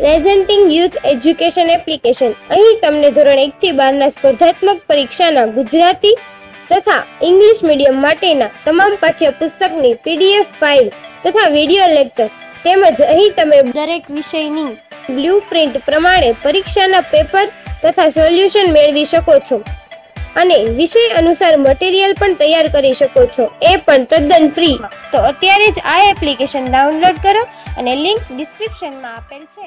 presenting youth education application અહીં તમને ધોરણ એકથી બારના સ્પર્ધાત્મક પરીક્ષાના ગુજરાતી તથા ઇંગ્લિશ મીડિયમ માટેના તમામ પાઠ્યપુસ્તકની પીડીએફ ફાઇલ તથા વિડીયો લેક્ચર તેમજ અહીં તમે દરેક વિષયની બ્લુ પ્રિન્ટ પ્રમાણે પરીક્ષાના પેપર તથા સોલ્યુશન મેળવી શકો છો અને વિષય અનુસાર મટીરીયલ પણ તૈયાર કરી શકો છો એ પણ તદ્દન ફ્રી તો અત્યારે જ આ એપ્લિકેશન ડાઉનલોડ કરો અને લિંક ડિસ્ક્રિપ્શનમાં આપેલ છે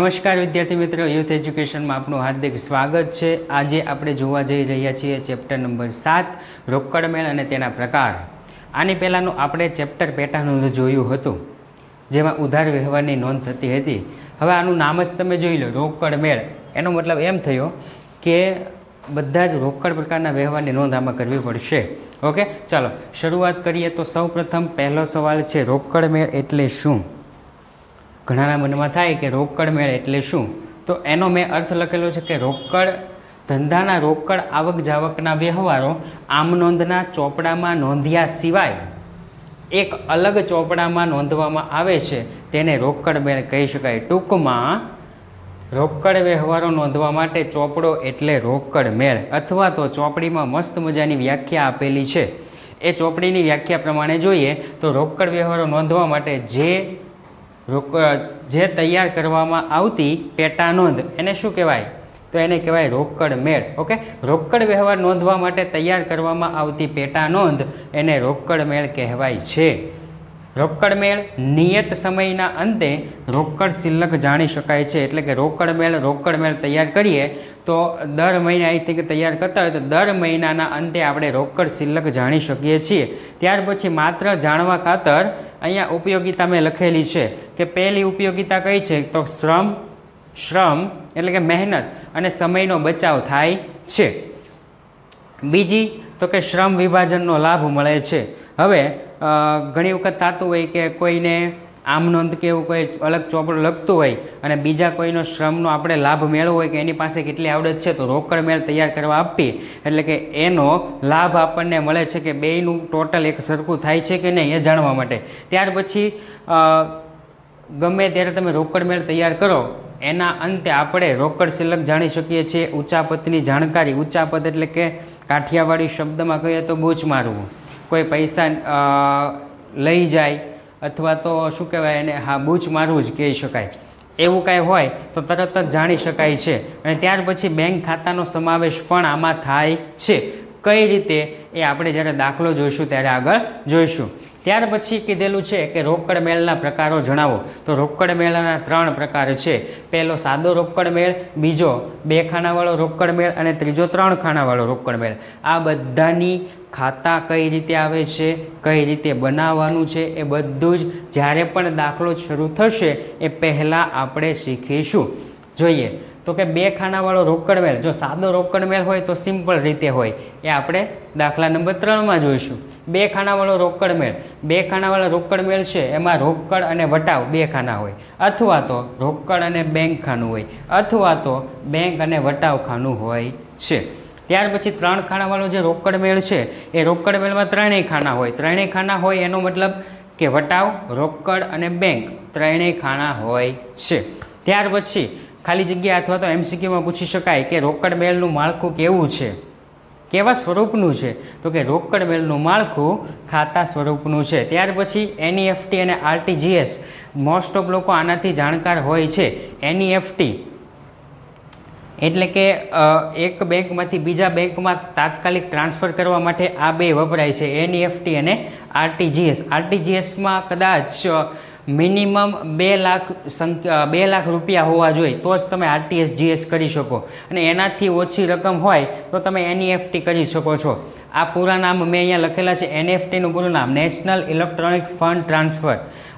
નમસ્કાર વિદ્યાર્થી મિત્રો યુથ એજ્યુકેશનમાં આપનું હાર્દિક સ્વાગત છે આજે આપણે જોવા જઈ રહ્યા છીએ ચેપ્ટર નંબર સાત રોકડમેળ અને તેના પ્રકાર આની પહેલાંનું આપણે ચેપ્ટર પેટાનું જોયું હતું જેમાં ઉધાર વ્યવહારની નોંધ થતી હતી હવે આનું નામ જ તમે જોઈ લો રોકડમેળ એનો મતલબ એમ થયો કે બધા જ રોકડ પ્રકારના વ્યવહારની નોંધ આમાં કરવી પડશે ઓકે ચાલો શરૂઆત કરીએ તો સૌ પહેલો સવાલ છે રોકડ મેળ એટલે શું ઘણાના મનમાં થાય કે રોકડ મેળ એટલે શું તો એનો મેં અર્થ લખેલો છે કે રોકડ ધંધાના રોકડ આવક જાવકના વ્યવહારો આમ નોંધના ચોપડામાં નોંધ્યા સિવાય એક અલગ ચોપડામાં નોંધવામાં આવે છે તેને રોકડ મેળ કહી શકાય ટૂંકમાં રોકડ વ્યવહારો નોંધવા માટે ચોપડો એટલે રોકડ મેળ અથવા તો ચોપડીમાં મસ્ત મજાની વ્યાખ્યા આપેલી છે એ ચોપડીની વ્યાખ્યા પ્રમાણે જોઈએ તો રોકડ વ્યવહારો નોંધવા માટે જે રોક જે તૈયાર કરવામાં આવતી પેટા નોંધ એને શું કહેવાય તો એને કહેવાય રોકડ મેળ ઓકે રોકડ વ્યવહાર નોંધવા માટે તૈયાર કરવામાં આવતી પેટા નોંધ એને રોકડ મેળ કહેવાય છે રોકડ મેળ નિયત સમયના અંતે રોકડ શિલ્લક જાણી શકાય છે એટલે કે રોકડ મેળ રોકડ મેળ તૈયાર કરીએ તો દર મહિને આઈ થિંક તૈયાર કરતા હોય તો દર મહિનાના અંતે આપણે રોકડ શિલ્લક જાણી શકીએ છીએ ત્યાર પછી માત્ર જાણવા ખાતર અહીંયા ઉપયોગિતા મેં લખેલી છે કે પહેલી ઉપયોગિતા કઈ છે તો શ્રમ શ્રમ એટલે કે મહેનત અને સમયનો બચાવ થાય છે બીજી તો કે શ્રમ વિભાજનનો લાભ મળે છે હવે ઘણી વખત થતું હોય કે કોઈને આમ નોંધ કે એવું કોઈ અલગ ચોપડું લખતું હોય અને બીજા કોઈનો શ્રમનો આપણે લાભ મેળવવો હોય કે એની પાસે કેટલી આવડત છે તો રોકડ મેળ તૈયાર કરવા આપવી એટલે કે એનો લાભ આપણને મળે છે કે બેયનું ટોટલ એક સરખું થાય છે કે નહીં એ જાણવા માટે ત્યાર પછી ગમે ત્યારે તમે રોકડ મેળ તૈયાર કરો એના અંતે આપણે રોકડ સિલક જાણી શકીએ છીએ પદની જાણકારી પદ એટલે કે કાઠિયાવાડી શબ્દમાં કહીએ તો બૂચ મારવું કોઈ પૈસા લઈ જાય અથવા તો શું કહેવાય એને હા બૂચ મારવું જ કહી શકાય એવું કાંઈ હોય તો તરત જ જાણી શકાય છે અને ત્યાર પછી બેંક ખાતાનો સમાવેશ પણ આમાં થાય છે કઈ રીતે એ આપણે જ્યારે દાખલો જોઈશું ત્યારે આગળ જોઈશું ત્યાર પછી કીધેલું છે કે રોકડ મેળના પ્રકારો જણાવો તો રોકડ મેળના ત્રણ પ્રકાર છે પહેલો સાદો રોકડ મેળ બીજો બે ખાનાવાળો રોકડ મેળ અને ત્રીજો ત્રણ ખાનાવાળો રોકડ મેળ આ બધાની ખાતા કઈ રીતે આવે છે કઈ રીતે બનાવવાનું છે એ બધું જ જ્યારે પણ દાખલો શરૂ થશે એ પહેલાં આપણે શીખીશું જોઈએ તો કે બે ખાનાવાળો રોકડ મેળ જો સાદો રોકડ મેળ હોય તો સિમ્પલ રીતે હોય એ આપણે દાખલા નંબર ત્રણમાં જોઈશું બે ખાનાવાળો રોકડ મેળ બે ખાનાવાળા રોકડ મેળ છે એમાં રોકડ અને વટાવ બે ખાના હોય અથવા તો રોકડ અને બેંક ખાનું હોય અથવા તો બેંક અને વટાવ ખાનું હોય છે ત્યાર પછી ત્રણ ખાનાવાળો જે રોકડ મેળ છે એ રોકડ મેળમાં ત્રણેય ખાના હોય ત્રણેય ખાના હોય એનો મતલબ કે વટાવ રોકડ અને બેંક ત્રણેય ખાના હોય છે ત્યાર પછી ખાલી જગ્યા અથવા તો એમસીક્યુમાં પૂછી શકાય કે રોકડ મેલનું માળખું કેવું છે કેવા સ્વરૂપનું છે તો કે રોકડ મેલનું માળખું ખાતા સ્વરૂપનું છે ત્યાર પછી એનઈએફટી e અને આરટીજીએસ મોસ્ટ ઓફ લોકો આનાથી જાણકાર હોય છે એનઈએફટી e એટલે કે એક બેંકમાંથી બીજા બેંકમાં તાત્કાલિક ટ્રાન્સફર કરવા માટે આ બે વપરાય છે એનઈએફટી e અને આરટીજીએસ આરટીજીએસમાં કદાચ મિનિમમ બે લાખ સંખ્યા બે લાખ રૂપિયા હોવા જોઈએ તો જ તમે આરટીએસ જીએસ કરી શકો અને એનાથી ઓછી રકમ હોય તો તમે એનઈએફટી કરી શકો છો આ પૂરા નામ મેં અહીંયા લખેલા છે એનએફટીનું પૂરું નામ નેશનલ ઇલેક્ટ્રોનિક ફંડ ટ્રાન્સફર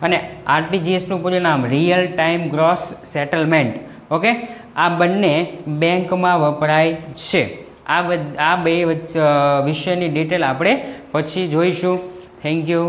અને આરટીજીએસનું પૂરું નામ real time gross settlement okay આ બંને બેંકમાં વપરાય છે આ આ બે વિષયની ડિટેલ આપણે પછી જોઈશું થેન્ક યુ